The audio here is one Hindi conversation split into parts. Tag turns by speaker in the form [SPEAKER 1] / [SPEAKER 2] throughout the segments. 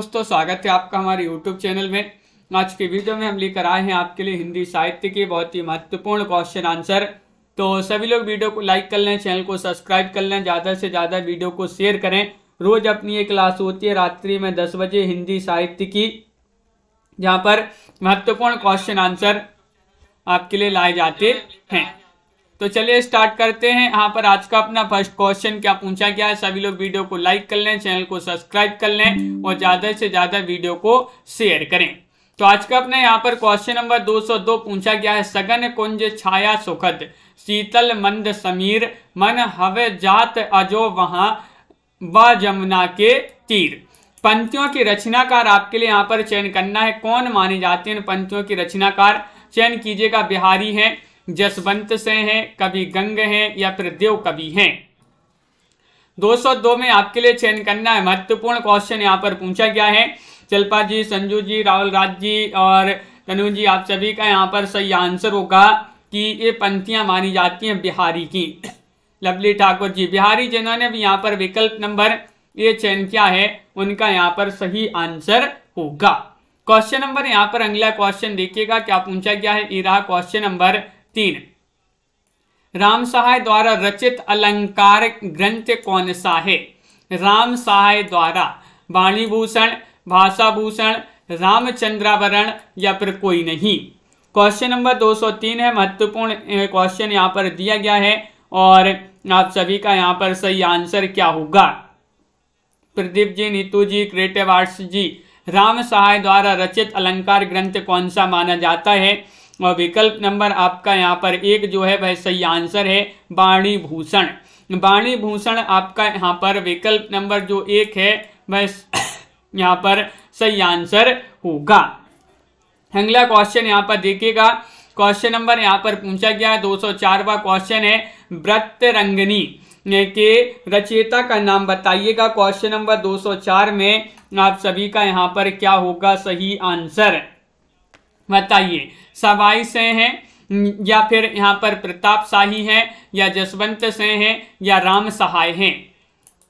[SPEAKER 1] दोस्तों स्वागत है आपका हमारे YouTube चैनल में आज के वीडियो में हम लेकर आए हैं आपके लिए हिंदी साहित्य के बहुत ही महत्वपूर्ण क्वेश्चन आंसर तो सभी लोग वीडियो को लाइक कर लें चैनल को सब्सक्राइब कर लें ज़्यादा से ज़्यादा वीडियो को शेयर करें रोज़ अपनी ये क्लास होती है रात्रि में दस बजे हिंदी साहित्य की जहाँ पर महत्वपूर्ण क्वेश्चन आंसर आपके लिए लाए जाते हैं तो चलिए स्टार्ट करते हैं यहाँ पर आज का अपना फर्स्ट क्वेश्चन क्या पूछा गया है सभी लोग वीडियो को लाइक कर लें चैनल को सब्सक्राइब कर लें और ज़्यादा से ज़्यादा वीडियो को शेयर करें तो आज का अपने यहाँ पर क्वेश्चन नंबर 202 पूछा गया है सगन कुंज छाया सुखद शीतल मंद समीर मन हवे जात अजो वहा व जमुना के तीर पंक्तियों की रचनाकार आपके लिए यहाँ पर चयन करना है कौन माने जाते हैं पंक्तियों की रचनाकार चयन कीजिएगा बिहारी है जसवंत से हैं कवि गंग हैं या फिर देव कवि हैं 202 में आपके लिए चयन करना है महत्वपूर्ण क्वेश्चन यहाँ पर पूछा गया है शिल्पा जी संजू जी राहुल राज जी और तनु जी आप सभी का यहाँ पर सही आंसर होगा कि ये पंथियां मानी जाती हैं बिहारी की लवली ठाकुर जी बिहारी जिन्होंने भी यहाँ पर विकल्प नंबर ये चयन किया है उनका यहाँ पर सही आंसर होगा क्वेश्चन नंबर यहाँ पर अगला क्वेश्चन देखिएगा क्या पूछा गया है ये क्वेश्चन नंबर तीन राम सहाय द्वारा रचित अलंकार ग्रंथ कौन सा है राम सहाय द्वारा वाणीभूषण भाषाभूषण रामचंद्रावरण या फिर कोई नहीं क्वेश्चन नंबर 203 है महत्वपूर्ण क्वेश्चन यहाँ पर दिया गया है और आप सभी का यहाँ पर सही आंसर क्या होगा प्रदीप जी नीतू जी क्रिएटिव आर्ट्स जी राम सहाय द्वारा रचित अलंकार ग्रंथ कौन सा माना जाता है और विकल्प नंबर आपका यहाँ पर एक जो है वह सही आंसर है वाणी भूषण बाणी भूषण आपका यहाँ पर विकल्प नंबर जो एक है वह यहाँ पर सही आंसर होगा अगला क्वेश्चन यहाँ पर देखिएगा क्वेश्चन नंबर यहाँ पर पूछा गया है दो सौ क्वेश्चन है व्रत रंगनी के रचयिता का नाम बताइएगा क्वेश्चन नंबर 204 में आप सभी का यहाँ पर क्या होगा सही आंसर बताइए सवाई से हैं या फिर यहाँ पर प्रताप शाही है या जसवंत से हैं या राम सहाय हैं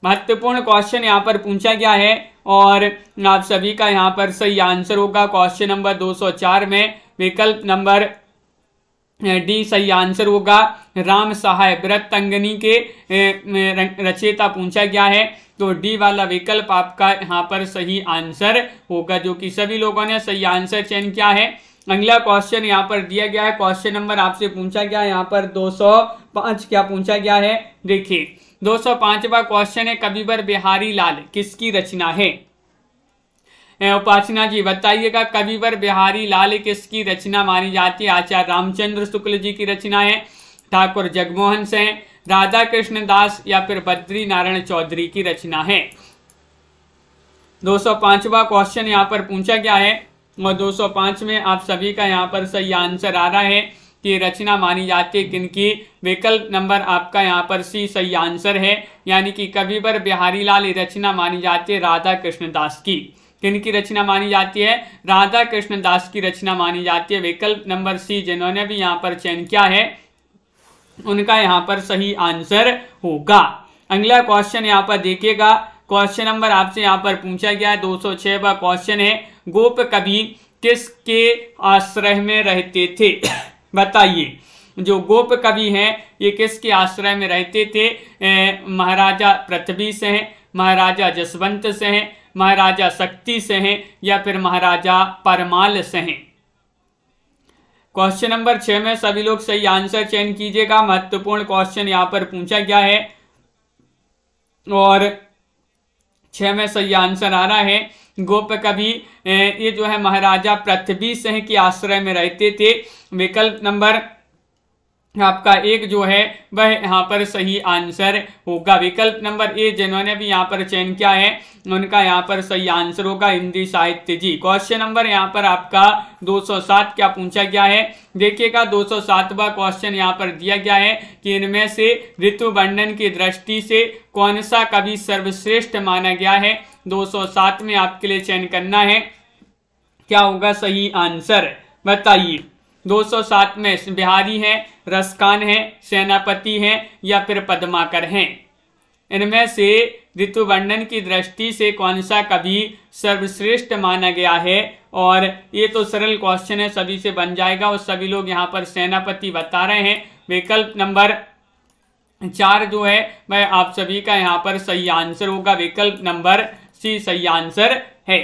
[SPEAKER 1] महत्वपूर्ण क्वेश्चन यहाँ पर पूछा गया है और आप सभी का यहाँ पर सही आंसर होगा क्वेश्चन नंबर 204 में विकल्प नंबर डी सही आंसर होगा राम सहाय व्रत तंगनी के रचयिता पूछा गया है तो डी वाला विकल्प आपका यहाँ पर सही आंसर होगा जो कि सभी लोगों ने सही आंसर चयन किया है अगला क्वेश्चन यहाँ पर दिया गया है क्वेश्चन नंबर आपसे पूछा गया यहाँ पर 205 क्या पूछा गया है देखिए सौ पांचवा क्वेश्चन है कविवर बिहारी लाल किसकी रचना है उपासना जी बताइएगा कविवर बिहारी लाल किसकी रचना मानी जाती है आचार्य रामचंद्र शुक्ल जी की रचना है ठाकुर जगमोहन से राधा कृष्ण दास या फिर बद्री नारायण चौधरी की रचना है पांचवा क्वेश्चन यहाँ पर पूछा गया है दो में आप सभी का यहाँ पर सही आंसर आ रहा है कि रचना मानी जाती है किनकी विकल्प नंबर आपका यहाँ पर सी सही आंसर है यानी कि कवि पर बिहारी लाल रचना मानी जाती है राधा कृष्णदास की किनकी रचना मानी जाती है राधा कृष्णदास की रचना मानी जाती है विकल्प नंबर सी जिन्होंने भी यहाँ पर चयन किया है उनका यहाँ पर सही आंसर होगा अगला क्वेश्चन यहाँ पर देखिएगा क्वेश्चन नंबर आपसे यहाँ पर पूछा गया है दो सौ क्वेश्चन है गोप कवि किसके आश्रय में रहते थे बताइए जो गोप कवि हैं ये किसके आश्रय में रहते थे महाराजा पृथ्वी से हैं महाराजा जसवंत से हैं महाराजा शक्ति से हैं या फिर महाराजा परमाल से हैं क्वेश्चन नंबर छह में सभी लोग सही आंसर चयन कीजिएगा महत्वपूर्ण क्वेश्चन यहां पर पूछा गया है और छह में सही आंसर आ रहा है गोप कवि ये जो है महाराजा पृथ्वी सिंह के आश्रय में रहते थे विकल्प नंबर आपका एक जो है वह यहाँ पर सही आंसर होगा विकल्प नंबर ए जिन्होंने भी यहाँ पर चयन किया है उनका यहाँ पर सही आंसर होगा हिंदी साहित्य जी क्वेश्चन नंबर यहाँ पर आपका 207 क्या पूछा गया है देखिएगा 207वां क्वेश्चन यहाँ पर दिया गया है कि इनमें से ऋतु वर्णन की दृष्टि से कौन सा कवि सर्वश्रेष्ठ माना गया है 207 में आपके लिए चयन करना है क्या होगा सही आंसर बताइए 207 में बिहारी है रसकान है सेनापति है या फिर पद्माकर हैं इनमें से ऋतु वर्णन की दृष्टि से कौन सा कवि सर्वश्रेष्ठ माना गया है और ये तो सरल क्वेश्चन है सभी से बन जाएगा और सभी लोग यहाँ पर सेनापति बता रहे हैं विकल्प नंबर चार जो है वह आप सभी का यहाँ पर सही आंसर होगा विकल्प नंबर सी सही आंसर है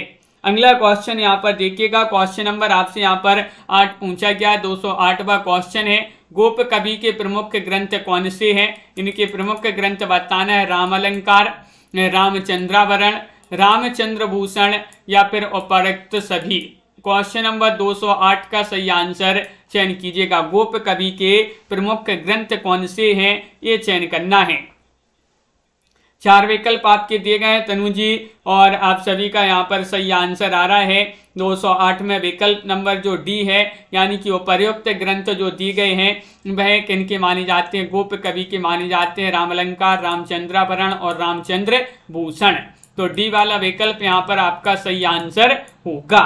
[SPEAKER 1] अगला क्वेश्चन यहाँ पर देखिएगा क्वेश्चन नंबर आपसे यहाँ पर आठ पूछा गया है दो क्वेश्चन है गोप कवि के प्रमुख ग्रंथ कौन से हैं इनके प्रमुख ग्रंथ बताना है राम अलंकार रामचंद्रावरण रामचंद्र भूषण या फिर उपरक्त सभी क्वेश्चन नंबर 208 का सही आंसर चयन कीजिएगा गोप कवि के प्रमुख ग्रंथ कौन से हैं ये चयन करना है चार विकल्प आपके दिए गए हैं तनु जी और आप सभी का यहाँ पर सही आंसर आ रहा है 208 में विकल्प नंबर जो डी है यानी कि वो उपर्युक्त ग्रंथ जो दिए गए हैं वह किन के माने जाते हैं गोप कवि के माने जाते हैं रामलंकार रामचंद्राभरण और रामचंद्र भूषण तो डी वाला विकल्प यहाँ पर आपका सही आंसर होगा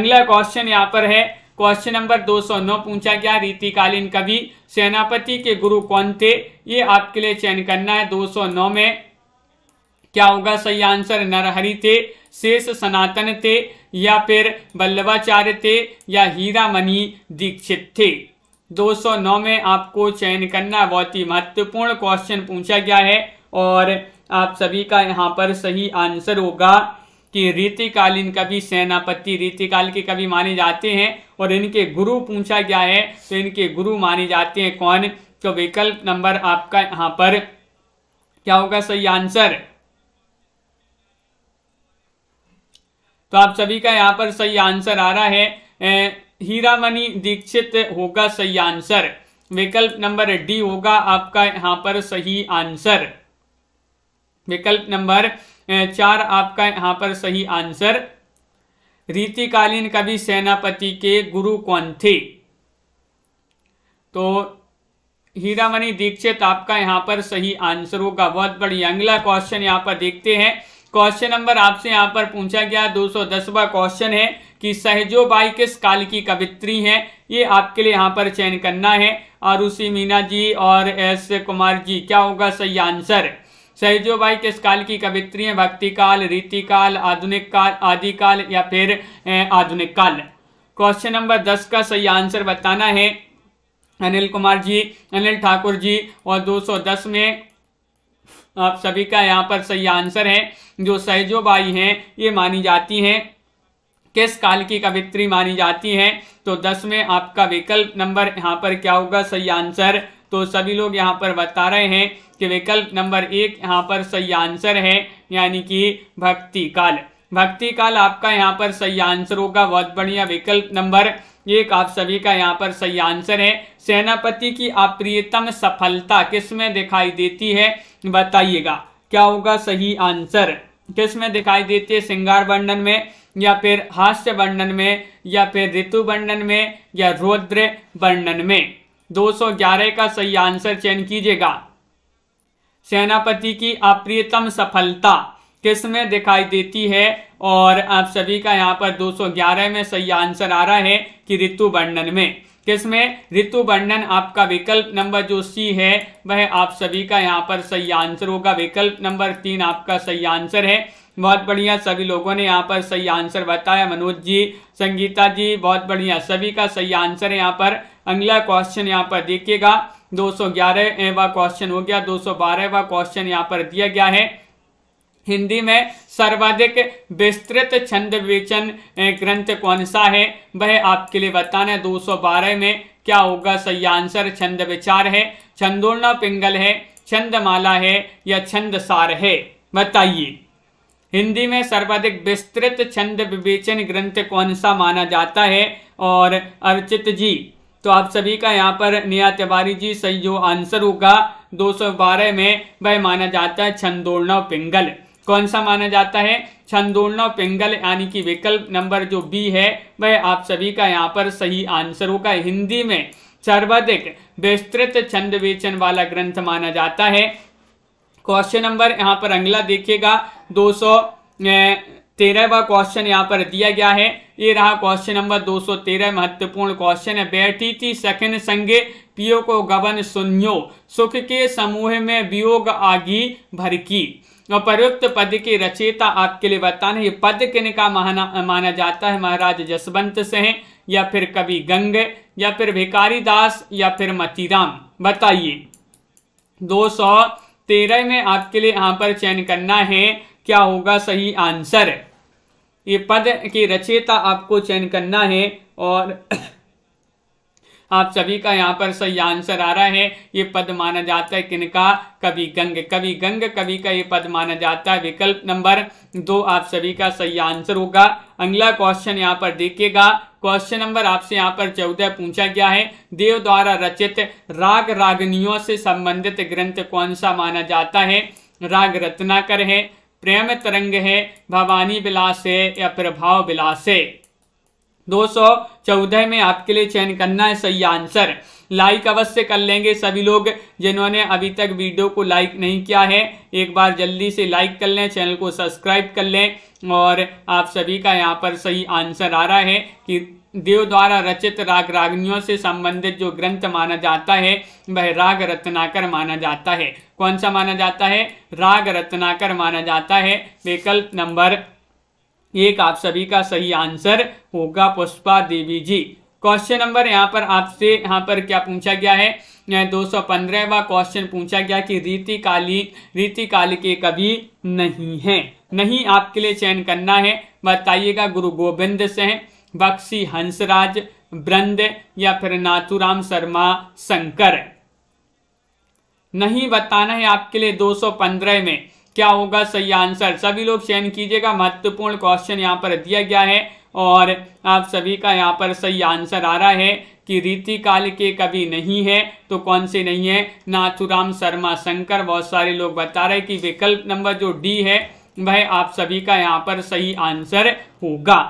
[SPEAKER 1] अगला क्वेश्चन यहाँ पर है क्वेश्चन नंबर 209 पूछा गया रीतिकालीन कवि सेनापति के गुरु कौन थे ये आपके लिए चयन करना है 209 में क्या होगा सही आंसर नरहरि थे शेष सनातन थे या फिर वल्लभाचार्य थे या हीरामणि दीक्षित थे 209 में आपको चयन करना बहुत ही महत्वपूर्ण क्वेश्चन पूछा गया है और आप सभी का यहाँ पर सही आंसर होगा कि रीतिकालीन कवि सेनापति रीतिकाल के कवि माने जाते हैं और इनके गुरु पूछा गया है तो इनके गुरु माने जाते हैं कौन तो विकल्प नंबर आपका यहाँ पर क्या होगा सही आंसर तो आप सभी का यहाँ पर सही आंसर आ रहा है हीरामणि दीक्षित होगा सही आंसर विकल्प नंबर डी होगा आपका यहाँ पर सही आंसर विकल्प नंबर चार आपका यहाँ पर सही आंसर रीतिकालीन कवि सेनापति के गुरु कौन थे तो हीरामणि दीक्षित आपका यहाँ पर सही आंसर होगा बहुत बढ़िया अगला क्वेश्चन यहाँ पर देखते हैं क्वेश्चन नंबर आपसे यहाँ पर पूछा गया दो क्वेश्चन है कि सहजो बाई किस काल की कवित्री हैं ये आपके लिए यहाँ पर चयन करना है आरुषि मीना जी और एस कुमार जी क्या होगा सही आंसर सहजोबाई किस काल की कवित्री हैं भक्ति काल रीति काल आधुनिक काल आदि काल या फिर आधुनिक काल क्वेश्चन नंबर दस का सही आंसर बताना है अनिल कुमार जी अनिल ठाकुर जी और 210 में आप सभी का यहाँ पर सही आंसर है जो सहजोबाई हैं ये मानी जाती हैं किस काल की कवित्री मानी जाती हैं तो दस में आपका विकल्प नंबर यहाँ पर क्या होगा सही आंसर तो सभी लोग यहाँ पर बता रहे हैं कि विकल्प नंबर एक यहाँ पर सही आंसर है यानी कि भक्ति काल भक्ति काल आपका यहाँ पर सही आंसर होगा बहुत बढ़िया विकल्प नंबर ये एक आप सभी का यहाँ पर सही आंसर है सेनापति की अप्रियतम सफलता किस में दिखाई देती है बताइएगा क्या होगा सही आंसर किस में दिखाई देती है श्रृंगार वर्णन में या फिर हास्य वर्णन में या फिर ऋतु वर्णन में या रौद्र वर्णन में 211 का सही आंसर चयन कीजिएगा सेनापति की अप्रियतम सफलता किस्में दिखाई देती है और आप सभी का यहाँ पर 211 में सही आंसर आ रहा है कि ऋतु वर्णन में किसमें ऋतु वर्णन आपका विकल्प नंबर जो सी है वह आप सभी का यहाँ पर सही आंसर होगा विकल्प नंबर तीन आपका सही आंसर है बहुत बढ़िया सभी लोगों ने यहाँ पर सही आंसर बताया मनोज जी संगीता जी बहुत बढ़िया सभी का सही आंसर है यहाँ पर अगला क्वेश्चन यहाँ पर देखिएगा 211 सौ क्वेश्चन हो गया 212 सौ क्वेश्चन यहाँ पर दिया गया है हिंदी में सर्वाधिक विस्तृत छंद विचन ग्रंथ कौन सा है वह आपके लिए बताना है बारह में क्या होगा सही आंसर छंद विचार है छंदोर्ण पिंगल है छंदमाला है या छंद सार है बताइए हिंदी में सर्वाधिक विस्तृत छंद विवेचन ग्रंथ कौन सा माना जाता है और अर्चित जी तो आप सभी का यहाँ पर निया तिवारी जी सही जो आंसर होगा 212 में वह माना जाता है छंदोर्ण पिंगल कौन सा माना जाता है छंदोर्ण पिंगल यानी कि विकल्प नंबर जो बी है वह आप सभी का यहाँ पर सही आंसर होगा हिंदी में सर्वाधिक विस्तृत छंद वेचन वाला ग्रंथ माना जाता है क्वेश्चन नंबर यहाँ पर अगला देखिएगा दो सौ तेरहवा क्वेश्चन यहाँ पर दिया गया है ये रहा क्वेश्चन नंबर 213 महत्वपूर्ण क्वेश्चन है बैठी थी सखन संगे पियो को गबन सुनियो सुख के समूह में वियोग आगी भरकी प्रयुक्त पद की रचयिता आपके लिए बताना ये पद किन का माना माना जाता है महाराज जसवंत से या फिर कवि गंग या फिर भिकारी दास या फिर मतीराम बताइए दो सौ तेरह में आपके लिए यहाँ पर चयन करना है क्या होगा सही आंसर ये पद की रचयिता आपको चयन करना है और आप सभी का यहाँ पर सही आंसर आ रहा है ये पद माना जाता है किनका कवि गंग कवि गंग कवि का ये पद माना जाता है विकल्प नंबर दो आप सभी का सही आंसर होगा अगला क्वेश्चन यहाँ पर देखिएगा क्वेश्चन नंबर आपसे यहाँ पर चौदह पूछा गया है देव द्वारा रचित राग रागनियों से संबंधित ग्रंथ कौन सा माना जाता है राग रत्नाकर है प्रेम तरंग है भवानी विलास है या प्रभाव विलास है 214 में आपके लिए चयन करना है सही आंसर लाइक अवश्य कर लेंगे सभी लोग जिन्होंने अभी तक वीडियो को लाइक नहीं किया है एक बार जल्दी से लाइक कर लें चैनल को सब्सक्राइब कर लें और आप सभी का यहाँ पर सही आंसर आ रहा है कि देव द्वारा रचित राग रागनियों से संबंधित जो ग्रंथ माना जाता है वह राग रत्नाकर माना जाता है कौन सा माना जाता है राग रत्नाकर माना जाता है विकल्प नंबर एक आप सभी का सही आंसर होगा पुष्पा देवी जी क्वेश्चन नंबर यहाँ पर आपसे यहाँ पर क्या पूछा गया है दो सौ पंद्रहवा क्वेश्चन पूछा गया कि रीति रीतिकाल के कवि नहीं है नहीं आपके लिए चयन करना है बताइएगा गुरु गोविंद से बक्सी हंसराज ब्रंद या फिर नाथुराम शर्मा शंकर नहीं बताना है आपके लिए 215 में क्या होगा सही आंसर सभी लोग चयन कीजिएगा महत्वपूर्ण क्वेश्चन यहाँ पर दिया गया है और आप सभी का यहाँ पर सही आंसर आ रहा है कि रीति काल के कवि नहीं है तो कौन से नहीं है नाथुराम शर्मा शंकर बहुत सारे लोग बता रहे कि विकल्प नंबर जो डी है वह आप सभी का यहाँ पर सही आंसर होगा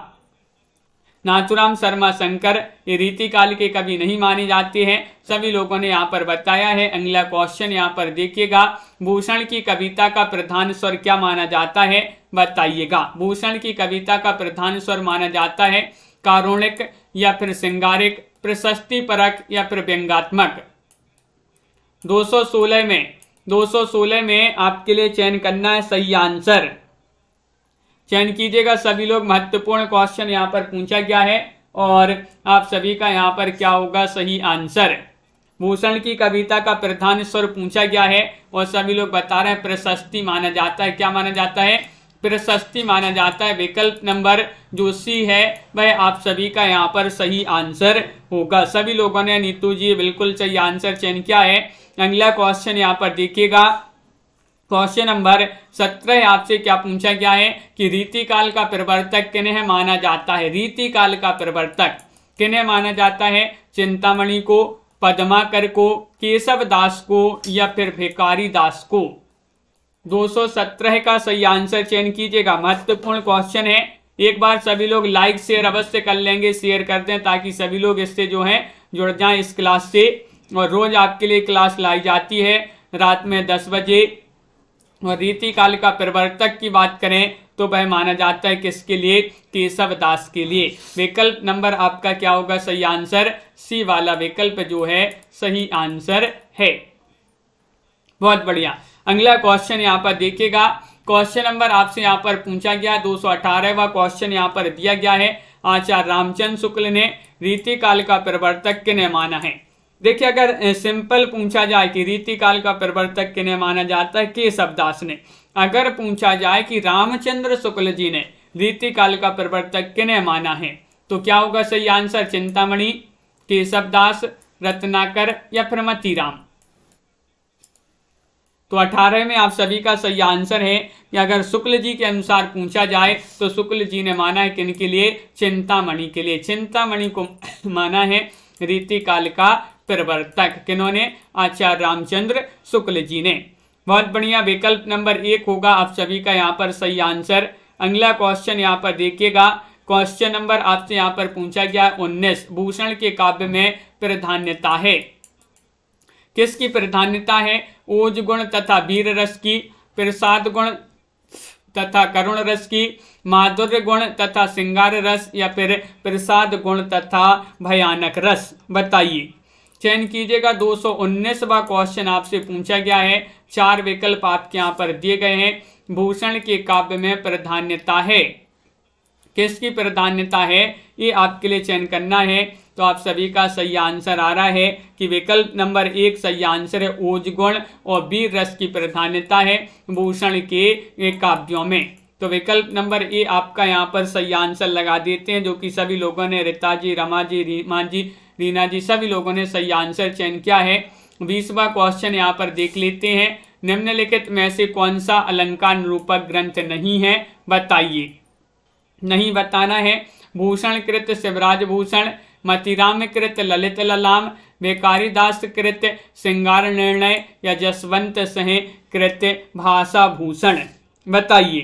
[SPEAKER 1] नाथुराम शर्मा शंकर ये रीति काल के कभी नहीं माने जाते हैं सभी लोगों ने यहाँ पर बताया है अगला क्वेश्चन यहाँ पर देखिएगा भूषण की कविता का प्रधान स्वर क्या माना जाता है बताइएगा भूषण की कविता का प्रधान स्वर माना जाता है कारुणिक या फिर सिंगारिक प्रशस्ति परक या फिर व्यंगात्मक 216 में 216 में आपके लिए चयन करना है सही आंसर चयन कीजिएगा सभी लोग महत्वपूर्ण क्वेश्चन यहाँ पर पूछा गया है और आप सभी का यहाँ पर क्या होगा सही आंसर भूषण की कविता का प्रधान स्वर पूछा गया है और सभी लोग बता रहे हैं प्रशस्ति माना जाता है क्या माना जाता है प्रशस्ति माना जाता है विकल्प नंबर जो सी है वह आप सभी का यहाँ पर सही आंसर होगा सभी लोगों ने नीतू जी बिल्कुल सही आंसर चयन किया है अगला क्वेश्चन यहाँ पर देखिएगा क्वेश्चन नंबर सत्रह आपसे क्या पूछा गया है कि रीतिकाल का प्रवर्तक किन्हें माना जाता है रीतिकाल का प्रवर्तक किन्हें माना जाता है चिंतामणि को पदमाकर को केशव दास को या फिर भिकारी दास को 217 का सही आंसर चयन कीजिएगा महत्वपूर्ण क्वेश्चन है एक बार सभी लोग लाइक शेयर अवश्य कर लेंगे शेयर कर दें ताकि सभी लोग इससे जो है जुड़ जाएं इस क्लास से और रोज आपके लिए क्लास लाई जाती है रात में दस बजे रीति काल का प्रवर्तक की बात करें तो वह माना जाता है किसके लिए केशव दास के लिए विकल्प नंबर आपका क्या होगा सही आंसर सी वाला विकल्प जो है सही आंसर है बहुत बढ़िया अगला क्वेश्चन यहाँ पर देखिएगा क्वेश्चन नंबर आपसे यहाँ पर पूछा गया दो सौ अठारहवा क्वेश्चन यहाँ पर दिया गया है आचार्य रामचंद्र शुक्ल ने रीति काल का प्रवर्तक किन्हें माना है देखिए अगर सिंपल पूछा जाए कि रीतिकाल का प्रवर्तक किन्हें माना जाता है के दास ने अगर पूछा जाए कि रामचंद्र शुक्ल जी ने रीतिकाल का प्रवर्तक किन्हें माना है तो क्या होगा सही आंसर चिंतामणि केशवदास रत्नाकर या फिर मतीराम तो अठारह में आप सभी का सही आंसर है कि अगर शुक्ल जी के अनुसार पूछा जाए तो शुक्ल जी ने माना है किन के लिए चिंतामणि के लिए चिंतामणि को माना है रीतिकाल का प्रवर्तक किन्होंने आचार्य रामचंद्र शुक्ल जी ने बहुत बढ़िया विकल्प नंबर एक होगा आप सभी का यहाँ पर सही आंसर अगला क्वेश्चन यहाँ पर देखिएगा क्वेश्चन नंबर आपसे यहाँ पर पूछा गया उन्नीस भूषण के काव्य में प्रधान्यता है किसकी प्रधान्यता है ओज गुण तथा वीर रस की प्रसाद गुण तथा करुण रस की माधुर्य गुण तथा श्रृंगार रस या फिर प्रसाद गुण तथा भयानक रस बताइए चयन कीजिएगा दो 219वां क्वेश्चन आपसे पूछा गया है चार विकल्प आपके यहाँ पर दिए गए हैं भूषण के काव्य में प्राधान्यता है किसकी प्रधान्यता है ये आपके लिए चयन करना है तो आप सभी का सही आंसर आ रहा है कि विकल्प नंबर एक सही आंसर है ओजगुण और बी रस की प्राधान्यता है भूषण के काव्यों में तो विकल्प नंबर ए आपका यहाँ पर सही आंसर लगा देते हैं जो कि सभी लोगों ने रीता जी रमा जी रीमा जी रीना जी सभी लोगों ने सही आंसर चयन किया है बीसवा क्वेश्चन यहाँ पर देख लेते हैं निम्नलिखित में से कौन सा अलंकार निरूपक ग्रंथ नहीं है बताइए नहीं बताना है भूषण कृत शिवराज भूषण मतिराम कृत ललित ललाम बेकारी दास कृत श्रृंगार निर्णय या जसवंत सह कृत भाषा भूषण बताइए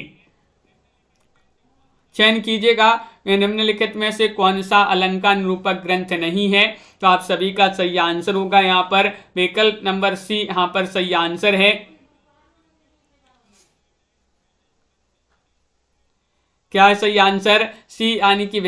[SPEAKER 1] चयन कीजिएगा निम्नलिखित में से कौन सा अलंका निरूपक ग्रंथ नहीं है तो आप सभी का सही आंसर होगा यहाँ पर विकल्प नंबर सी यहाँ पर सही आंसर है क्या है सही आंसर सी यानी कि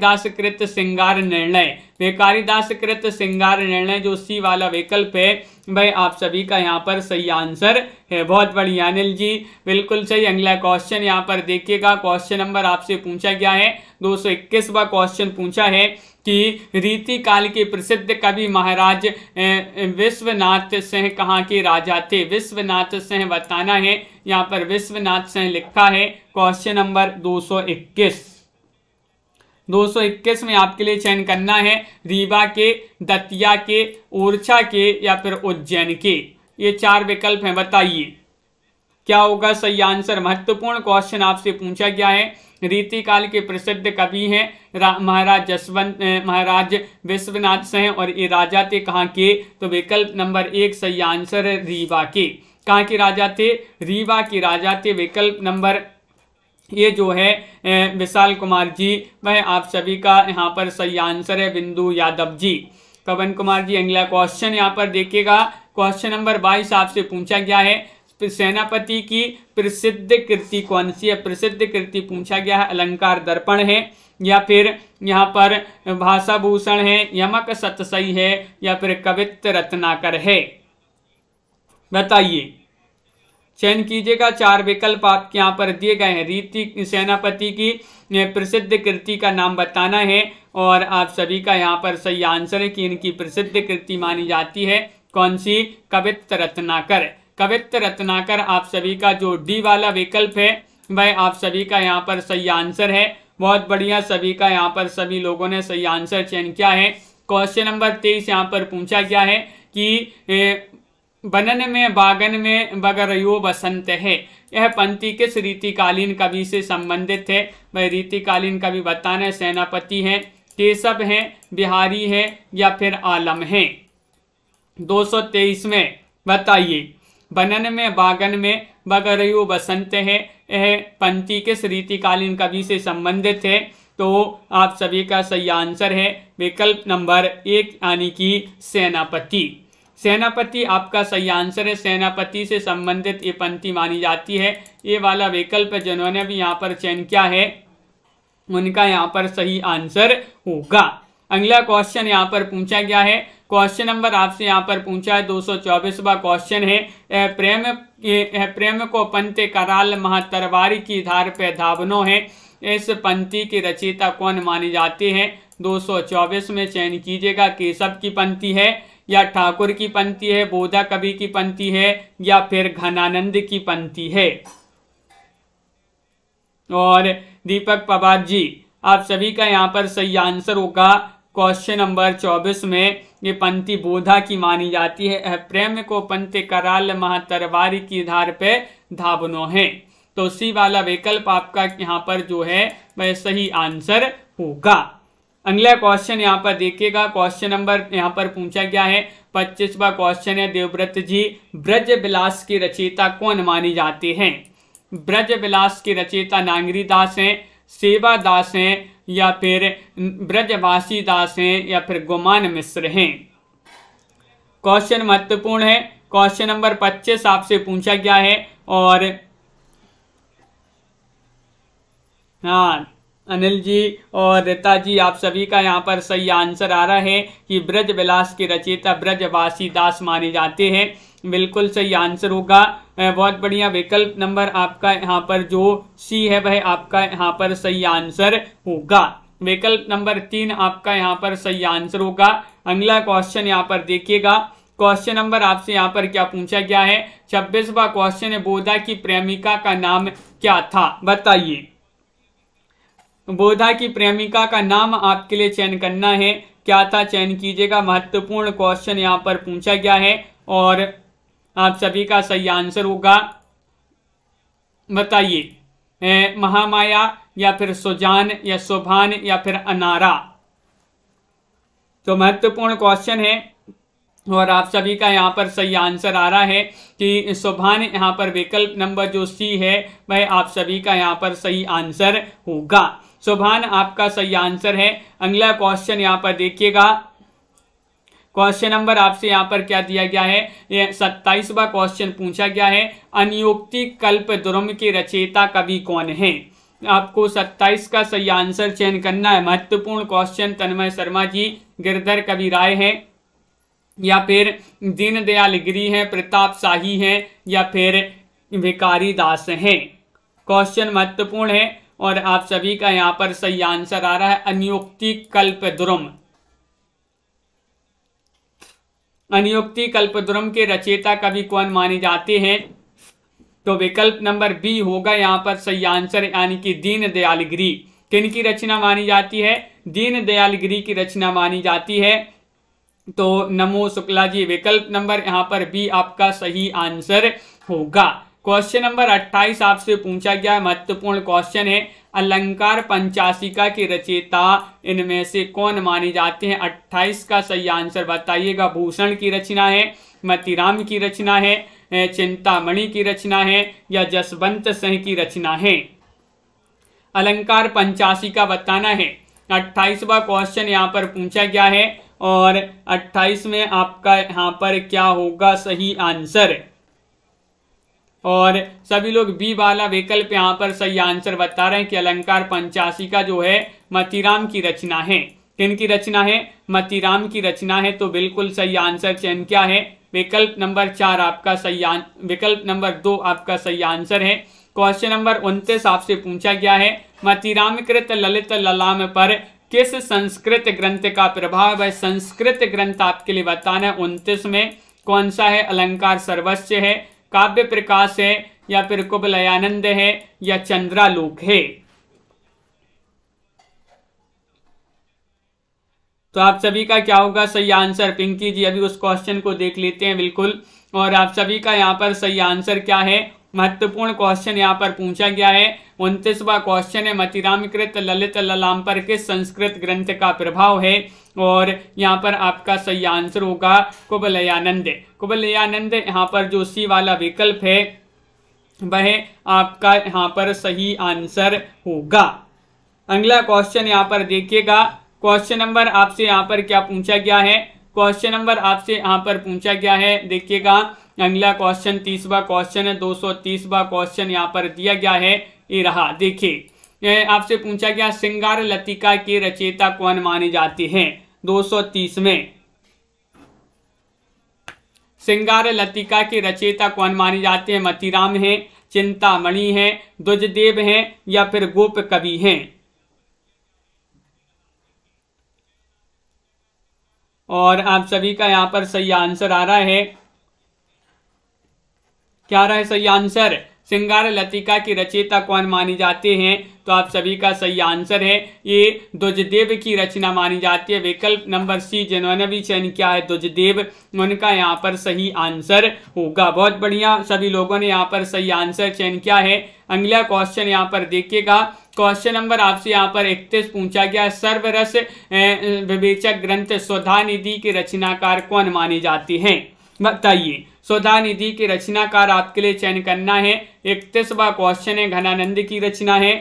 [SPEAKER 1] दास कृत श्रृंगार निर्णय दास कृत श्रृंगार निर्णय जो सी वाला विकल्प है भाई आप सभी का यहाँ पर सही आंसर है बहुत बढ़िया अनिल जी बिल्कुल सही अगला क्वेश्चन यहाँ पर देखिएगा क्वेश्चन नंबर आपसे पूछा गया है दो सौ इक्कीसवा क्वेश्चन पूछा है कि रीति काल के प्रसिद्ध कवि महाराज विश्वनाथ सिंह कहाँ के राजा थे विश्वनाथ सिंह बताना है यहाँ पर विश्वनाथ सिंह लिखा है क्वेश्चन नंबर इक्कीस 221 में आपके लिए चयन करना है रीवा के दतिया के ओरछा के या फिर उज्जैन के ये चार विकल्प हैं बताइए क्या होगा सही आंसर महत्वपूर्ण क्वेश्चन आपसे पूछा गया है रीतिकाल के प्रसिद्ध कवि हैं महाराज जसवंत महाराज विश्वनाथ सह और ये राजा थे कहाँ के तो विकल्प नंबर एक सही आंसर है रीवा के कहाँ के राजा थे रीवा के राजा थे विकल्प नंबर ये जो है विशाल कुमार जी वह आप सभी का यहाँ पर सही आंसर है बिंदु यादव जी पवन कुमार जी अगला क्वेश्चन यहाँ पर देखिएगा क्वेश्चन नंबर बाईस आपसे पूछा गया है सेनापति की प्रसिद्ध कृति कौन सी है प्रसिद्ध कृति पूछा गया है अलंकार दर्पण है या फिर यहाँ पर भाषा भूषण है यमक सतसई है या फिर कवित्त रत्नाकर है बताइए चयन कीजिएगा चार विकल्प आपके यहाँ पर दिए गए हैं रीति सेनापति की प्रसिद्ध कृति का नाम बताना है और आप सभी का यहाँ पर सही आंसर है कि इनकी प्रसिद्ध कृति मानी जाती है कौन सी कवित्त रत्नाकर कवित्त रत्नाकर आप सभी का जो डी वाला विकल्प है वह आप सभी का यहाँ पर सही आंसर है बहुत बढ़िया सभी का यहाँ पर सभी लोगों ने सही आंसर चयन किया है क्वेश्चन नंबर तेईस यहाँ पर पूछा गया है कि बनन में बागन में यो बसंत है यह पंक्ति किस रीतिकालीन कवि से संबंधित है वह रीतिकालीन कवि बताना सेनापति हैं केशव हैं बिहारी है या फिर आलम सौ तेईस में बताइए बनन में बागन में यो बसंत है यह पंक्ति किस रीतिकालीन कवि से संबंधित है तो आप सभी का सही आंसर है विकल्प नंबर एक यानी कि सेनापति सेनापति आपका सही आंसर है सेनापति से संबंधित ये पंक्ति मानी जाती है ये वाला विकल्प जिन्होंने भी यहाँ पर चयन किया है उनका यहाँ पर सही आंसर होगा अगला क्वेश्चन यहाँ पर पूछा गया है क्वेश्चन नंबर आपसे यहाँ पर पूछा है दो सौ चौबीसवा क्वेश्चन है प्रेम प्रेम को पंत कराल महातरवारी की धार पे धावनों है इस पंक्ति की रचयिता कौन मानी जाती है चौबीस में चयन कीजिएगा केशव की पंक्ति है या ठाकुर की पंक्ति है बोधा कवि की पंक्ति है या फिर घनानंद की पंक्ति है और दीपक पवार जी आप सभी का यहाँ पर सही आंसर होगा क्वेश्चन नंबर चौबीस में ये पंक्ति बोधा की मानी जाती है प्रेम को पंत कराल महातरवारी की धार पे धावनो है तो सी वाला विकल्प आपका यहाँ पर जो है वह सही आंसर होगा अगला क्वेश्चन यहाँ पर देखिएगा क्वेश्चन नंबर यहाँ पर पूछा गया है पच्चीसवा क्वेश्चन है देवव्रत जी ब्रज बिलास की रचयिता कौन मानी जाती हैं ब्रज बिलास की रचयिता नांगरी दास हैं सेवा दास हैं या फिर ब्रजवासी दास हैं या फिर गुमान मिश्र हैं क्वेश्चन महत्वपूर्ण है क्वेश्चन नंबर पच्चीस आपसे पूछा गया है और हाँ अनिल जी और रीता जी आप सभी का यहाँ पर सही आंसर आ रहा है कि ब्रज विलास के रचयिता ब्रजवासी दास माने जाते हैं बिल्कुल सही आंसर होगा बहुत बढ़िया विकल्प नंबर आपका यहाँ पर जो सी है वह आपका यहाँ पर सही आंसर होगा विकल्प नंबर तीन आपका यहाँ पर सही आंसर होगा अगला क्वेश्चन यहाँ पर देखिएगा क्वेश्चन नंबर आपसे यहाँ पर क्या पूछा गया है छब्बीसवा क्वेश्चन है बोधा की प्रेमिका का नाम क्या था बताइए बोधा की प्रेमिका का नाम आपके लिए चयन करना है क्या था चयन कीजिएगा महत्वपूर्ण क्वेश्चन यहाँ पर पूछा गया है और आप सभी का सही आंसर होगा बताइए महामाया या फिर सुजान या सुभान या फिर अनारा तो महत्वपूर्ण क्वेश्चन है और आप सभी का यहाँ पर सही आंसर आ रहा है कि सुभान यहाँ पर विकल्प नंबर जो सी है वह आप सभी का यहाँ पर सही आंसर होगा सुभान आपका सही आंसर है अगला क्वेश्चन यहाँ पर देखिएगा क्वेश्चन नंबर आपसे यहाँ पर क्या दिया गया है सत्ताईसवा क्वेश्चन पूछा गया है अनियोक्ति कल्प द्रम के रचयिता कवि कौन है आपको 27 का सही आंसर चयन करना है महत्वपूर्ण क्वेश्चन तन्मय शर्मा जी गिरधर कवि राय है या फिर दीनदयाल गिरी है प्रताप शाही है या फिर भिकारी दास है क्वेश्चन महत्वपूर्ण है और आप सभी का यहां पर सही आंसर आ रहा है अनियुक्ति कल्प द्रुम अनियुक्ति द्रुम के रचयिता कवि कौन माने जाते हैं तो विकल्प नंबर बी होगा यहाँ पर सही आंसर यानी कि दीन दयाल गिरी किन की रचना मानी जाती है दीन दयाल गिरी की रचना मानी जाती है तो नमो शुक्ला जी विकल्प नंबर यहां पर बी आपका सही आंसर होगा क्वेश्चन नंबर 28 आपसे पूछा गया महत्वपूर्ण क्वेश्चन है अलंकार पंचाशिका की रचयिता इनमें से कौन माने जाते हैं 28 का सही आंसर बताइएगा भूषण की रचना है मतिराम की रचना है चिंतामणि की रचना है या जसवंत सिंह की रचना है अलंकार पंचाशिका बताना है अट्ठाईसवा क्वेश्चन यहाँ पर पूछा गया है और अट्ठाईस में आपका यहाँ पर क्या होगा सही आंसर और सभी लोग बी वाला विकल्प यहाँ पर सही आंसर बता रहे हैं कि अलंकार पंचासी का जो है मतीराम की रचना है किन की रचना है मतीराम की रचना है तो बिल्कुल सही आंसर चयन क्या है विकल्प नंबर चार आपका सही विकल्प नंबर दो आपका सही आंसर है क्वेश्चन नंबर उनतीस आपसे पूछा गया है मतिरामकृत ललित ललाम पर किस संस्कृत ग्रंथ का प्रभाव है संस्कृत ग्रंथ आपके लिए बताना है उनतीस में कौन सा है अलंकार सर्वस्व है काव्य प्रकाश है या फिर कुबलयानंद है या चंद्रालोक है तो आप सभी का क्या होगा सही आंसर पिंकी जी अभी उस क्वेश्चन को देख लेते हैं बिल्कुल और आप सभी का यहाँ पर सही आंसर क्या है महत्वपूर्ण क्वेश्चन यहाँ पर पूछा गया है उनतीसवा क्वेश्चन है मतिरामकृत ललित पर किस संस्कृत ग्रंथ का प्रभाव है और यहाँ पर आपका सही आंसर होगा कुबलयानंद कुबलयानंद यहाँ पर जो सी वाला विकल्प है वह आपका यहाँ पर सही आंसर होगा अगला क्वेश्चन यहाँ पर देखिएगा क्वेश्चन नंबर आपसे यहाँ पर क्या पूछा गया है क्वेश्चन नंबर आपसे यहाँ पर पूछा गया है देखिएगा अगला क्वेश्चन तीसवा क्वेश्चन है दो सौ तीसवा क्वेश्चन यहाँ पर दिया गया है ये रहा देखिए आपसे पूछा गया श्रृंगार लतिका की रचयिता कौन मानी जाती है 230 में श्रृंगार लतिका की रचयिता कौन मानी जाती है मतीराम है चिंतामणि है दुजदेव है या फिर गोप कवि हैं और आप सभी का यहाँ पर सही आंसर आ रहा है क्या रहा है सही आंसर सिंगार लतिका की रचयिता कौन मानी जाते हैं तो आप सभी का सही आंसर है ये दुजदेव की रचना मानी जाती है विकल्प नंबर सी जिन्होंने भी चयन किया है दुजदेव उनका यहाँ पर सही आंसर होगा बहुत बढ़िया सभी लोगों ने यहाँ पर सही आंसर चयन किया है अगला क्वेश्चन यहाँ पर देखिएगा क्वेश्चन नंबर आपसे यहाँ पर इकतीस पूछा गया सर्वरस विवेचक ग्रंथ स्वधा निधि के रचनाकार कौन मानी जाते हैं बताइए सुधा निधि के रचनाकार आपके लिए चयन करना है इकतीसवा क्वेश्चन है घनानंद की रचना है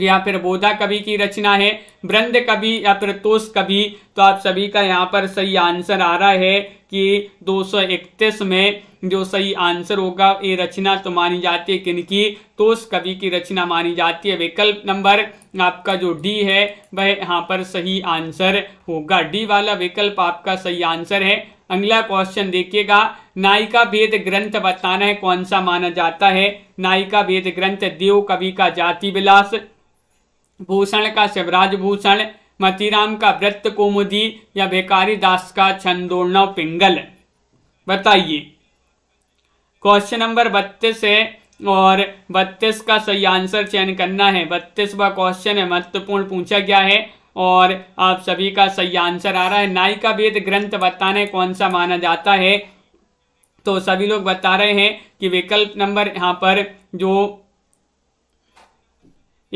[SPEAKER 1] या फिर बोधा कवि की रचना है ब्रंद कवि या फिर तोष कवि तो आप सभी का यहाँ पर सही आंसर आ रहा है कि 231 में जो सही आंसर होगा ये रचना तो मानी जाती है किनकी तोष कवि की रचना मानी जाती है विकल्प नंबर आपका जो डी है वह यहाँ पर सही आंसर होगा डी वाला विकल्प आपका सही आंसर है अगला क्वेश्चन देखिएगा नायिका भेद ग्रंथ बताना है कौन सा माना जाता है नायिका भेद ग्रंथ देव कवि का जाति विलास भूषण का शिवराज भूषण मतीराम का व्रत कोमुदी या भेकारी दास का छंदोर्णव पिंगल बताइए क्वेश्चन नंबर बत्तीस है और बत्तीस का सही आंसर चयन करना है बत्तीसवा क्वेश्चन है महत्वपूर्ण पूछा गया है और आप सभी का सही आंसर आ रहा है नायिका वेद ग्रंथ बताने कौन सा माना जाता है तो सभी लोग बता रहे हैं कि विकल्प नंबर यहाँ पर जो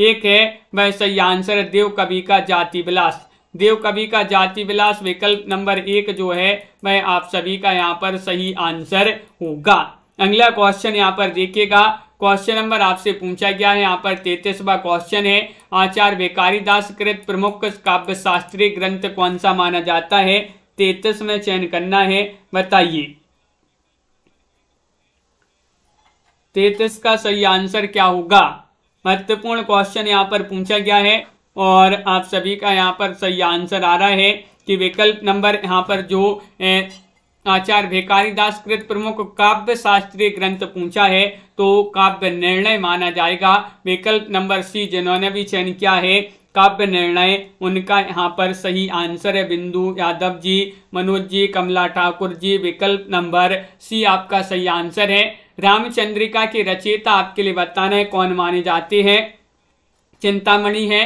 [SPEAKER 1] एक है वह सही आंसर देव कवि का जाति विलास देव कवि का जाति विलास विकल्प नंबर एक जो है वह आप सभी का यहाँ पर सही आंसर होगा अगला क्वेश्चन यहाँ पर देखिएगा क्वेश्चन नंबर आपसे पूछा गया है यहाँ पर तैतीसवा क्वेश्चन है आचार्य वेकारी दास कृत प्रमुख काव्य शास्त्रीय ग्रंथ कौन सा माना जाता है तैतीस में चयन करना है बताइए तैतीस का सही आंसर क्या होगा महत्वपूर्ण क्वेश्चन यहाँ पर पूछा गया है और आप सभी का यहाँ पर सही आंसर आ रहा है कि विकल्प नंबर यहाँ पर जो आचार्य भेकारी दास कृत प्रमुख काव्य शास्त्रीय ग्रंथ पूछा है तो काव्य निर्णय माना जाएगा विकल्प नंबर सी जिन्होंने भी चयन किया है काव्य निर्णय उनका यहाँ पर सही आंसर है बिंदु यादव जी मनोज जी कमला ठाकुर जी विकल्प नंबर सी आपका सही आंसर है रामचंद्रिका के रचयिता आपके लिए बताना है कौन माने जाते हैं चिंतामणि है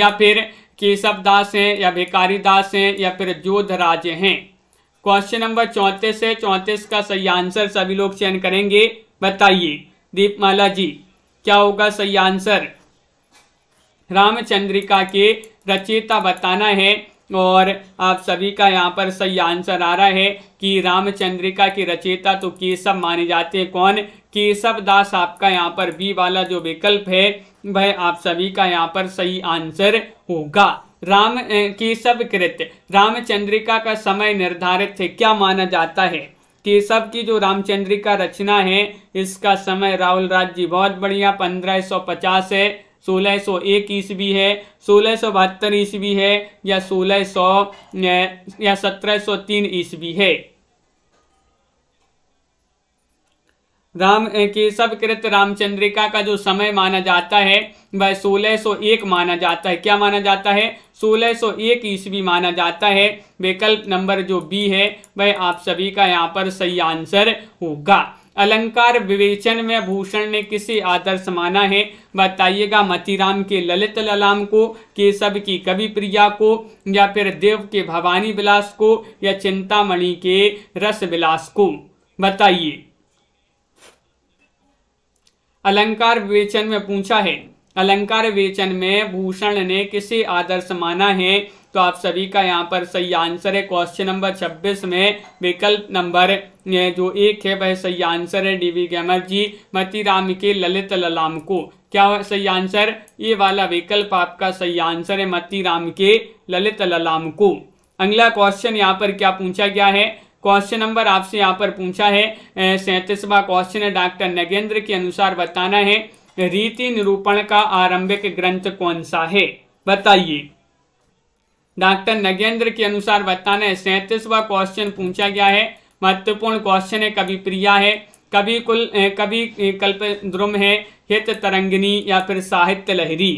[SPEAKER 1] या फिर केशव दास हैं या भिकारी दास हैं या फिर जोधराज हैं क्वेश्चन नंबर चौंतीस है चौंतीस का सही आंसर सभी लोग चयन करेंगे बताइए दीपमाला जी क्या होगा सही आंसर रामचंद्रिका के रचयिता बताना है और आप सभी का यहाँ पर सही आंसर आ रहा है कि रामचंद्रिका की रचयिता तो केशव माने जाते हैं कौन केशव दास आपका यहाँ पर बी वाला जो विकल्प है वह आप सभी का यहाँ पर सही आंसर होगा राम की सब कृत्य रामचंद्रिका का समय निर्धारित है क्या माना जाता है कि सब की जो रामचंद्रिका रचना है इसका समय राहुल राज जी बहुत बढ़िया 1550 है 1601 ईस्वी है सोलह सौ बहत्तर ईस्वी है या 1600 या 1703 ईस्वी है राम केशव कृत रामचंद्रिका का जो समय माना जाता है वह 1601 माना जाता है क्या माना जाता है 1601 ईस्वी माना जाता है विकल्प नंबर जो बी है वह आप सभी का यहाँ पर सही आंसर होगा अलंकार विवेचन में भूषण ने किसे आदर्श माना है बताइएगा मतीराम के ललित ललाम को केशव की कवि प्रिया को या फिर देव के भवानी विलास को या चिंतामणि के रस विलास को बताइए अलंकार विवेचन में पूछा है अलंकार वेचन में भूषण ने किसे आदर्श माना है तो आप सभी का यहाँ पर सही आंसर है क्वेश्चन नंबर 26 में विकल्प नंबर जो एक है वह सही आंसर है डीवी गैमर जी मती राम के ललित ललाम को क्या सही आंसर ये वाला विकल्प आपका सही आंसर है मती राम के ललित ललाम को अगला क्वेश्चन यहाँ पर क्या पूछा गया है क्वेश्चन नंबर आपसे यहाँ पर पूछा है सैंतीसवा क्वेश्चन है डॉक्टर नगेंद्र के अनुसार बताना है रीति निरूपण का आरंभिक ग्रंथ कौन सा है बताइए डॉक्टर नगेंद्र के अनुसार बताना सैंतीसवा क्वेश्चन पूछा गया है महत्वपूर्ण क्वेश्चन है कभी प्रिया है कभी कुल कभी कल्प द्रुम है हित तरंगिनी या फिर साहित्य लहरी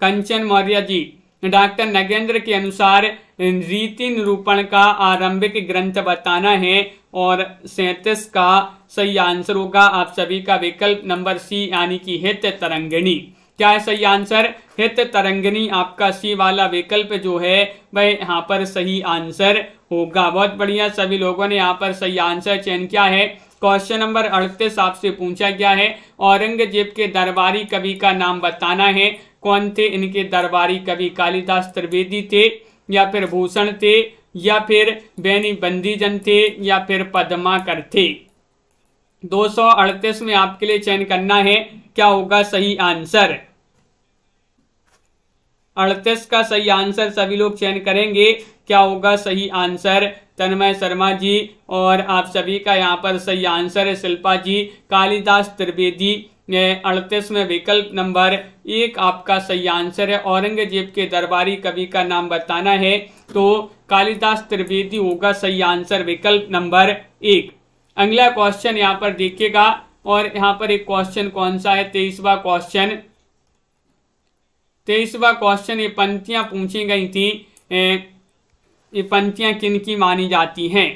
[SPEAKER 1] कंचन मौर्य जी डॉक्टर नगेंद्र के अनुसार रीति निरूपण का आरंभिक ग्रंथ बताना है और सैतीस का सही आंसर होगा आप सभी का विकल्प नंबर सी यानी कि हित तरंगणी क्या है सही आंसर हित तरंगनी आपका सी वाला विकल्प जो है वह यहाँ पर सही आंसर होगा बहुत बढ़िया सभी लोगों ने यहाँ पर सही आंसर चयन किया है क्वेश्चन नंबर अड़तीस आपसे पूछा गया है औरंगजेब के दरबारी कवि का नाम बताना है कौन थे इनके दरबारी कवि कालिदास त्रिवेदी थे या फिर भूषण थे या फिर बैनी बंदीजन थे या फिर पद्माकर थे दो सौ अड़तीस में आपके लिए चयन करना है क्या होगा सही आंसर अड़तीस का सही आंसर सभी लोग चयन करेंगे क्या होगा सही आंसर तन्मय शर्मा जी और आप सभी का यहाँ पर सही आंसर है शिल्पा जी कालिदास त्रिवेदी अड़तीस में विकल्प नंबर एक आपका सही आंसर है औरंगजेब के दरबारी कवि का नाम बताना है तो कालिदास त्रिवेदी होगा सही आंसर विकल्प नंबर एक अगला क्वेश्चन यहाँ पर देखिएगा और यहाँ पर एक क्वेश्चन कौन सा है तेईसवा क्वेश्चन तेईसवा क्वेश्चन ये पंक्तियां पूछी गई थी ये पंक्तियां किन की मानी जाती हैं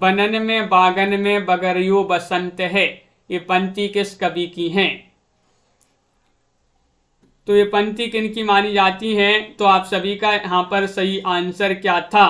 [SPEAKER 1] बनन में बागन में बगरियो बसंत है ये पंक्ति किस कवि की हैं तो ये पंक्ति किन की मानी जाती है तो आप सभी का यहाँ पर सही आंसर क्या था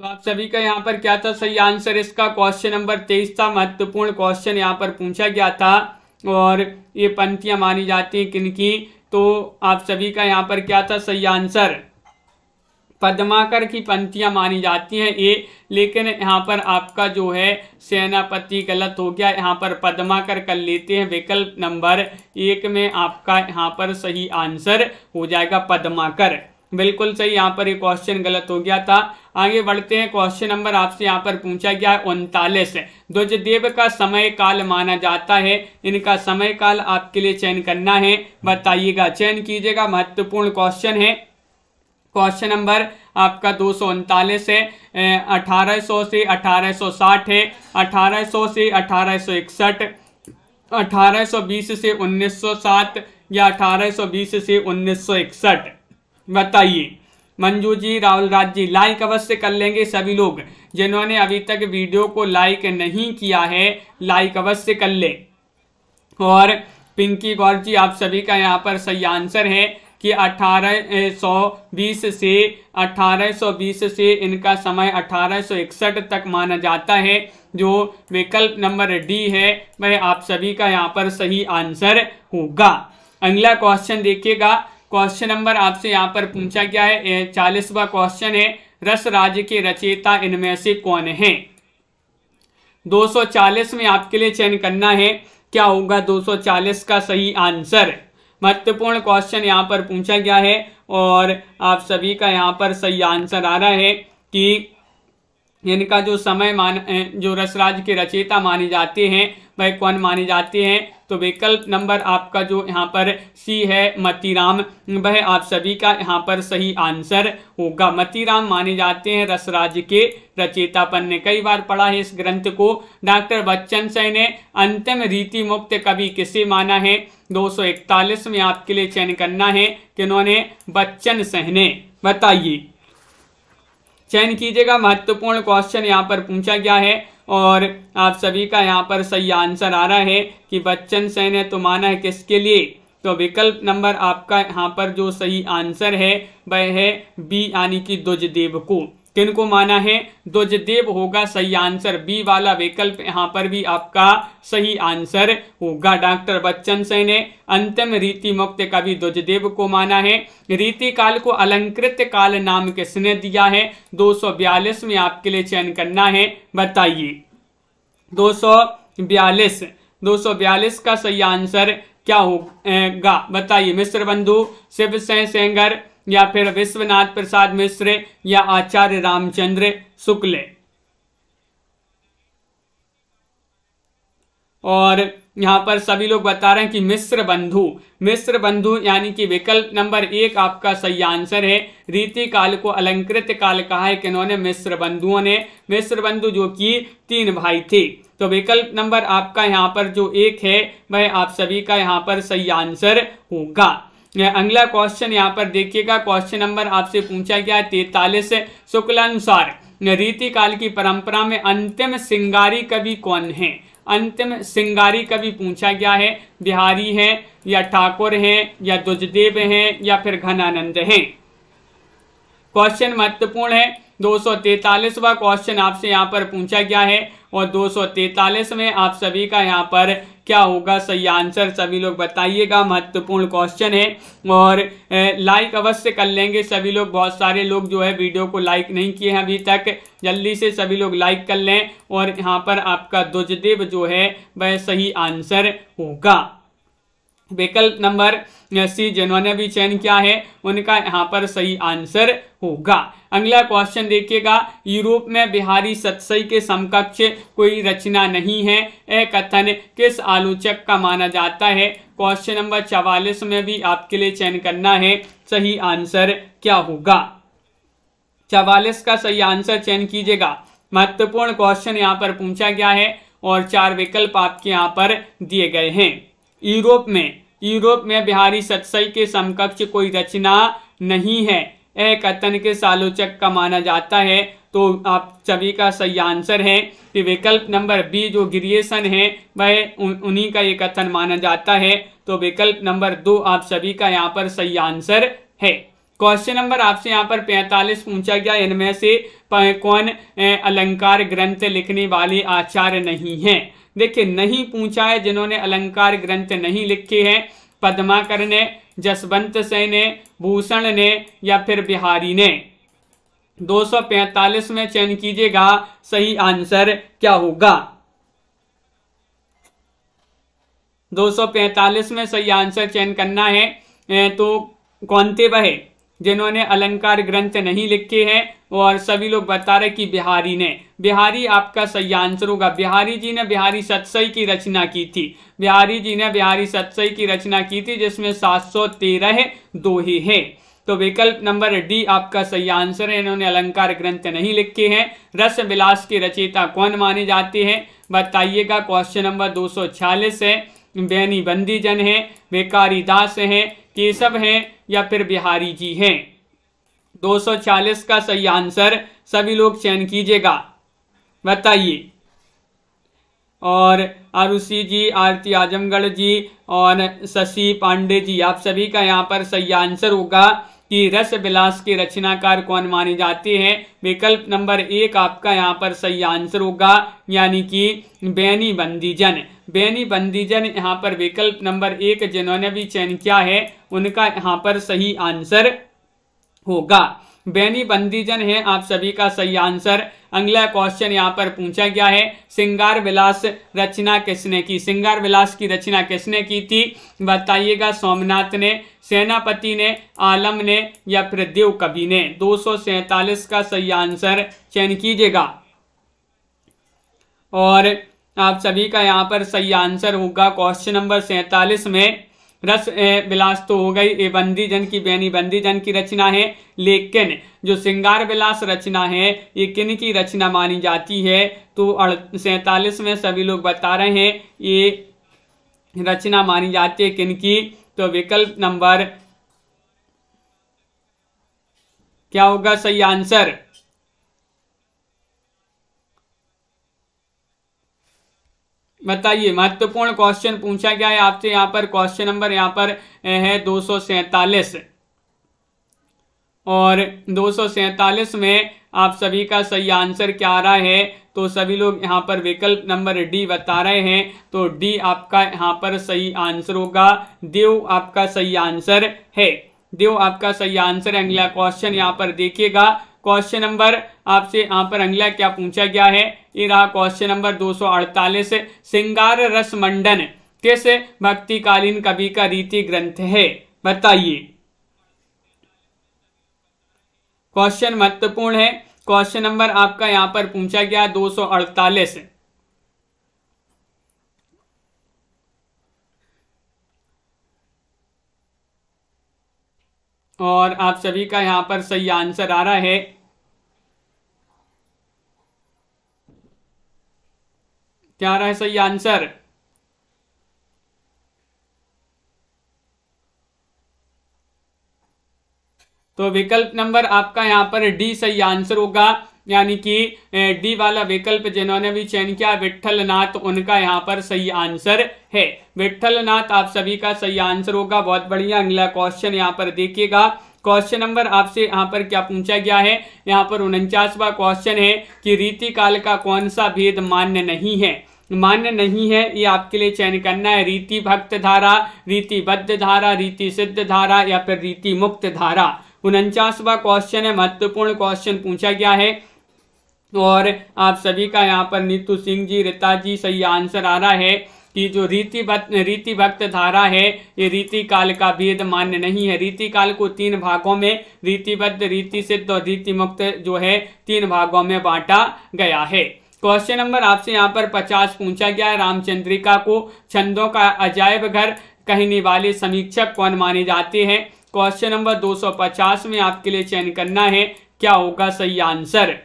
[SPEAKER 1] तो आप सभी का यहाँ पर क्या था सही आंसर इसका क्वेश्चन नंबर तेईस था महत्वपूर्ण क्वेश्चन यहाँ पर पूछा गया था और ये पंक्तियाँ मानी जाती हैं किनकी तो आप सभी का यहाँ पर क्या था सही आंसर पद्माकर की पंक्तियाँ मानी जाती हैं ये लेकिन यहाँ पर आपका जो है सेनापति गलत हो गया यहाँ पर पद्माकर कर लेते हैं विकल्प नंबर एक में आपका यहाँ पर सही आंसर हो जाएगा पद्माकर बिल्कुल सही यहाँ पर ये क्वेश्चन गलत हो गया था आगे बढ़ते हैं क्वेश्चन नंबर आपसे यहाँ पर पूछा गया है उनतालीस ध्वजदेव का समय काल माना जाता है इनका समय काल आपके लिए चयन करना है बताइएगा चयन कीजिएगा महत्वपूर्ण क्वेश्चन है क्वेश्चन नंबर आपका दो सौ उनतालीस है अठारह सौ से अठारह सौ साठ है अठारह सौ से अठारह सौ इकसठ अठारह सौ बीस से उन्नीस सौ सात या अठारह सौ बीस से उन्नीस सौ इकसठ बताइए मंजू जी राहुल राज जी लाइक अवश्य कर लेंगे सभी लोग जिन्होंने अभी तक वीडियो को लाइक नहीं किया है लाइक अवश्य कर ले और पिंकी गौर जी आप सभी का यहाँ पर सही आंसर है कि 1820 से 1820 से इनका समय 1861 तक माना जाता है जो विकल्प नंबर डी है वह आप सभी का यहाँ पर सही आंसर होगा अगला क्वेश्चन देखिएगा क्वेश्चन नंबर आपसे यहाँ पर पूछा गया है चालीसवा क्वेश्चन है रस राज्य के रचयिता इनमें से कौन है 240 में आपके लिए चयन करना है क्या होगा 240 का सही आंसर महत्वपूर्ण क्वेश्चन यहाँ पर पूछा गया है और आप सभी का यहाँ पर सही आंसर आ रहा है कि इनका जो समय मान जो रसराज के रचयिता माने जाते हैं वह कौन माने जाते हैं तो विकल्प नंबर आपका जो यहाँ पर सी है मतीराम वह आप सभी का यहाँ पर सही आंसर होगा मतीराम माने जाते हैं रसराज के रचेतापन ने कई बार पढ़ा है इस ग्रंथ को डॉक्टर बच्चन सह ने अंतिम रीति मुक्त कवि किसे माना है 241 में आपके लिए चयन करना है कि उन्होंने बच्चन सहने बताइए चयन कीजिएगा महत्वपूर्ण क्वेश्चन यहाँ पर पूछा गया है और आप सभी का यहाँ पर सही आंसर आ रहा है कि बच्चन सेन है तो माना है किसके लिए तो विकल्प नंबर आपका यहाँ पर जो सही आंसर है वह है बी यानी कि दुजदेव को किन को माना है ध्वजदेव होगा सही आंसर बी वाला विकल्प यहाँ पर भी आपका सही आंसर होगा डॉक्टर बच्चन सिंह ने अंतिम रीति मुक्त का भी को माना है रीति काल को अलंकृत काल नाम किसने दिया है 242 में आपके लिए चयन करना है बताइए 242 242 का सही आंसर क्या होगा बताइए मिश्र बंधु शिव सेंगर या फिर विश्वनाथ प्रसाद मिश्र या आचार्य रामचंद्र शुक्ल और यहाँ पर सभी लोग बता रहे हैं कि मिश्र बंधु मिश्र बंधु यानी कि विकल्प नंबर एक आपका सही आंसर है रीति काल को अलंकृत काल कहा है कि इन्होंने मिश्र बंधुओं ने मिश्र बंधु जो कि तीन भाई थे तो विकल्प नंबर आपका यहाँ पर जो एक है वह आप सभी का यहाँ पर सही आंसर होगा अगला क्वेश्चन यहाँ पर देखिएगा क्वेश्चन नंबर आपसे पूछा गया है तैतालीस अनुसार रीति काल की परंपरा में अंतिम सिंगारी कवि कौन है अंतिम सिंगारी कवि पूछा गया है बिहारी है या ठाकुर है या दुजदेव है या फिर घनानंद है क्वेश्चन महत्वपूर्ण है दो सौ क्वेश्चन आपसे यहाँ पर पूछा गया है और दो सौ में आप सभी का यहाँ पर क्या होगा सही आंसर सभी लोग बताइएगा महत्वपूर्ण क्वेश्चन है और लाइक अवश्य कर लेंगे सभी लोग बहुत सारे लोग जो है वीडियो को लाइक नहीं किए हैं अभी तक जल्दी से सभी लोग लाइक कर लें और यहाँ पर आपका दुजदेव जो है वह सही आंसर होगा विकल्प नंबर सी जिन्होंने भी चयन किया है उनका यहाँ पर सही आंसर होगा अगला क्वेश्चन देखिएगा यूरोप में बिहारी सतसई के समकक्ष कोई रचना नहीं है यह कथन किस आलोचक का माना जाता है क्वेश्चन नंबर चवालीस में भी आपके लिए चयन करना है सही आंसर क्या होगा चवालीस का सही आंसर चयन कीजिएगा महत्वपूर्ण क्वेश्चन यहाँ पर पूछा गया है और चार विकल्प आपके यहाँ पर दिए गए हैं यूरोप में यूरोप में बिहारी सतसई के समकक्ष कोई रचना नहीं है ए कथन के सालोचक का माना जाता है तो आप सभी का सही आंसर है कि विकल्प नंबर बी जो ग्रिएशन है वह उन्हीं का ये कथन माना जाता है तो विकल्प नंबर दो आप सभी का यहाँ पर सही आंसर है क्वेश्चन नंबर आपसे यहाँ पर 45 पूछा गया इनमें से कौन अलंकार ग्रंथ लिखने वाले आचार्य नहीं हैं देखिए नहीं पूछा है जिन्होंने अलंकार ग्रंथ नहीं लिखे हैं पद्माकर ने जसवंत सेन ने भूषण ने या फिर बिहारी ने 245 में चयन कीजिएगा सही आंसर क्या होगा 245 में सही आंसर चयन करना है तो कौनते वह जिन्होंने अलंकार ग्रंथ नहीं लिखे हैं और सभी लोग बता रहे कि बिहारी ने बिहारी आपका सही आंसर होगा बिहारी जी ने बिहारी सतसई की रचना की थी बिहारी जी ने बिहारी सतसई की रचना की थी जिसमें सात सौ तेरह दो ही है तो विकल्प नंबर डी आपका सही आंसर है इन्होंने अलंकार ग्रंथ नहीं लिखे हैं रस विलास की रचयिता कौन माने जाते हैं बताइएगा क्वेश्चन नंबर छियालीस है बैनी बंदी जन है बेकारी दास है केशव हैं या फिर बिहारी जी हैं 240 का सही आंसर सभी लोग चयन कीजिएगा बताइए और आरुषि जी आरती आजमगढ़ जी और शशि पांडे जी आप सभी का यहाँ पर सही आंसर होगा कि रस विलास के रचनाकार कौन माने जाते हैं विकल्प नंबर एक आपका यहाँ पर सही आंसर होगा यानी कि बैनी बंदीजन बेनी बंदीजन यहाँ पर विकल्प नंबर एक जिन्होंने भी चयन किया है उनका यहाँ पर सही आंसर होगा बेनी बंदीजन है आप सभी का सही आंसर अगला क्वेश्चन यहाँ पर पूछा गया है सिंगार विलास रचना किसने की सिंगार विलास की रचना किसने की थी बताइएगा सोमनाथ ने सेनापति ने आलम ने या फिर देव कवि ने दो का सही आंसर चयन कीजिएगा और आप सभी का यहाँ पर सही आंसर होगा क्वेश्चन नंबर सैतालीस में रस विलास तो हो गई ए बंदी जन की बेनी बंदी जन की रचना है लेकिन जो श्रृंगार विलास रचना है ये किन की रचना मानी जाती है तो सैतालीस में सभी लोग बता रहे हैं ये रचना मानी जाती है किन की तो विकल्प नंबर क्या होगा सही आंसर बताइए महत्वपूर्ण क्वेश्चन पूछा गया है आपसे यहाँ पर क्वेश्चन नंबर यहाँ पर है दो और दो में आप सभी का सही आंसर क्या आ रहा है तो सभी लोग यहाँ पर विकल्प नंबर डी बता रहे हैं तो डी आपका यहाँ पर सही आंसर होगा देव आपका सही आंसर है देव आपका सही आंसर है अगला क्वेश्चन यहाँ पर देखिएगा क्वेश्चन नंबर आपसे यहाँ पर अंगला क्या पूछा गया है ये रहा क्वेश्चन नंबर 248 सिंगार रस मंडन किस भक्तिकालीन कवि का रीति ग्रंथ है बताइए क्वेश्चन महत्वपूर्ण है क्वेश्चन नंबर आपका यहां पर पूछा गया 248 और आप सभी का यहां पर सही आंसर आ रहा है क्या आ रहा है सही आंसर तो विकल्प नंबर आपका यहां पर डी सही आंसर होगा यानी कि डी वाला विकल्प जिन्होंने भी चयन किया विठल नाथ उनका यहाँ पर सही आंसर है विठल नाथ आप सभी का सही आंसर होगा बहुत बढ़िया अगला क्वेश्चन यहाँ पर देखिएगा क्वेश्चन नंबर आपसे यहाँ पर क्या पूछा गया है यहाँ पर उनचासवा क्वेश्चन है कि रीति काल का कौन सा भेद मान्य नहीं है मान्य नहीं है ये आपके लिए चयन करना है रीति भक्त धारा रीतिबद्ध धारा रीति सिद्ध धारा या फिर रीति मुक्त धारा उनचासवा क्वेश्चन है महत्वपूर्ण क्वेश्चन पूछा गया है और आप सभी का यहाँ पर नीतू सिंह जी रीता जी सही आंसर आ रहा है कि जो रीति रीति भक्त धारा है ये रीति काल का भेद मान्य नहीं है रीति काल को तीन भागों में रीतिबद्ध रीति सिद्ध और रीति मुक्त जो है तीन भागों में बांटा गया है क्वेश्चन नंबर आपसे यहाँ पर पचास पूछा गया है रामचंद्रिका को छंदों का अजायब घर कहने वाले समीक्षक कौन माने जाते हैं क्वेश्चन नंबर 250 में आपके लिए चयन करना है क्या होगा सही आंसर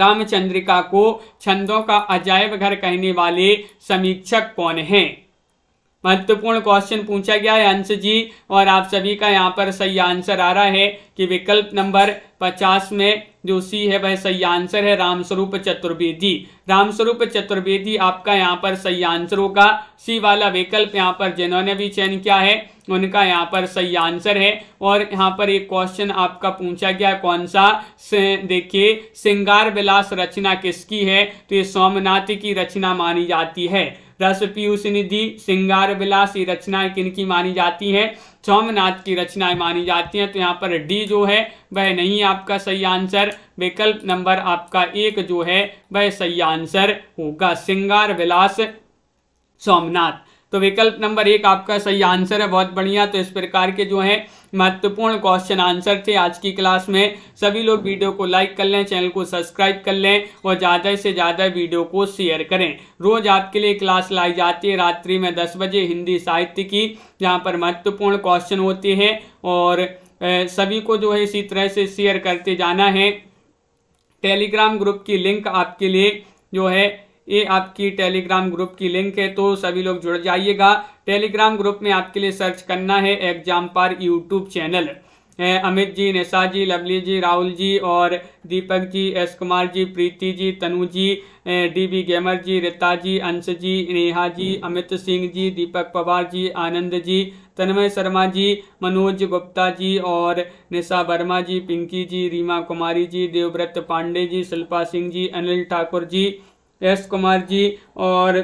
[SPEAKER 1] रामचंद्रिका को छंदों का अजायब घर कहने वाले समीक्षक कौन हैं महत्वपूर्ण क्वेश्चन पूछा गया है अंश जी और आप सभी का यहाँ पर सही आंसर आ रहा है कि विकल्प नंबर पचास में जो सी है वह सही आंसर है रामस्वरूप चतुर्वेदी रामस्वरूप चतुर्वेदी आपका यहाँ पर सही आंसर होगा सी वाला विकल्प यहाँ पर जिन्होंने भी चयन किया है उनका यहाँ पर सही आंसर है और यहाँ पर एक क्वेश्चन आपका पूछा गया कौन सा देखिए श्रृंगार विलास रचना किसकी है तो ये सोमनाथ की रचना मानी जाती है रस पीयूष निधि सिंगार विलासी रचनाएं किनकी मानी जाती हैं सोमनाथ की रचनाएं मानी जाती हैं तो यहाँ पर डी जो है वह नहीं आपका सही आंसर विकल्प नंबर आपका एक जो है वह सही आंसर होगा सिंगार विलास सोमनाथ तो विकल्प नंबर एक आपका सही आंसर है बहुत बढ़िया तो इस प्रकार के जो है महत्वपूर्ण क्वेश्चन आंसर थे आज की क्लास में सभी लोग वीडियो को लाइक कर लें चैनल को सब्सक्राइब कर लें और ज़्यादा से ज़्यादा वीडियो को शेयर करें रोज़ आपके लिए क्लास लाई जाती है रात्रि में दस बजे हिंदी साहित्य की जहाँ पर महत्वपूर्ण क्वेश्चन होते हैं और सभी को जो है इसी तरह से शेयर करते जाना है टेलीग्राम ग्रुप की लिंक आपके लिए जो है ये आपकी टेलीग्राम ग्रुप की लिंक है तो सभी लोग जुड़ जाइएगा टेलीग्राम ग्रुप में आपके लिए सर्च करना है एग्जाम पर यूट्यूब चैनल अमित जी निशा जी लवली जी राहुल जी और Deepak ji S Kumar ji Preeti ji Tanu ji D B gamer ji Rita ji Ansh ji Neha जी अमित सिंह जी दीपक पवार जी आनंद जी तन्मय शर्मा जी मनोज गुप्ता जी और निशा वर्मा जी पिंकी जी रीमा कुमारी जी देवव्रत पांडे जी शिल्पा सिंह जी अनिल ठाकुर जी यश कुमार जी और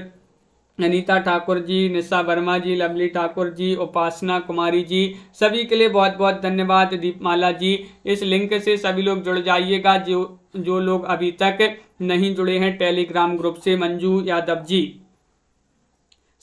[SPEAKER 1] अनीता ठाकुर जी निशा वर्मा जी लवली ठाकुर जी उपासना कुमारी जी सभी के लिए बहुत बहुत धन्यवाद दीपमाला जी इस लिंक से सभी लोग जुड़ जाइएगा जो जो लोग अभी तक नहीं जुड़े हैं टेलीग्राम ग्रुप से मंजू यादव जी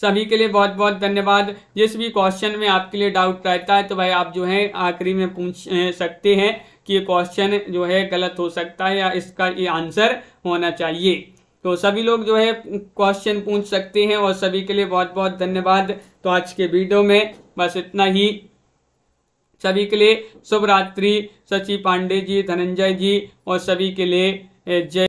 [SPEAKER 1] सभी के लिए बहुत बहुत धन्यवाद जिस भी क्वेश्चन में आपके लिए डाउट रहता है तो भाई आप जो है आखिरी में पूछ सकते हैं कि ये क्वेश्चन जो है गलत हो सकता है या इसका ये आंसर होना चाहिए तो सभी लोग जो है क्वेश्चन पूछ सकते हैं और सभी के लिए बहुत बहुत धन्यवाद तो आज के वीडियो में बस इतना ही सभी के लिए शुभ रात्रि सचिव पांडे जी धनंजय जी और सभी के लिए जय